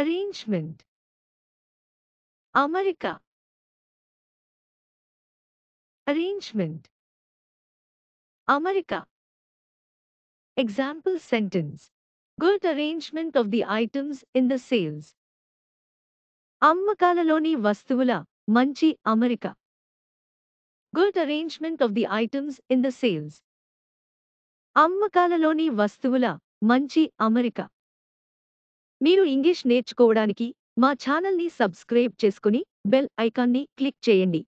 arrangement america arrangement america example sentence good arrangement of the items in the sales ammakalaloni vastuvula manchi america good arrangement of the items in the sales ammakalaloni vastuvula manchi america మీరు ఇంగ్లీష్ నేర్చుకోవడానికి మా ఛానల్ని subscribe చేసుకుని bell ఐకాన్ని click చేయండి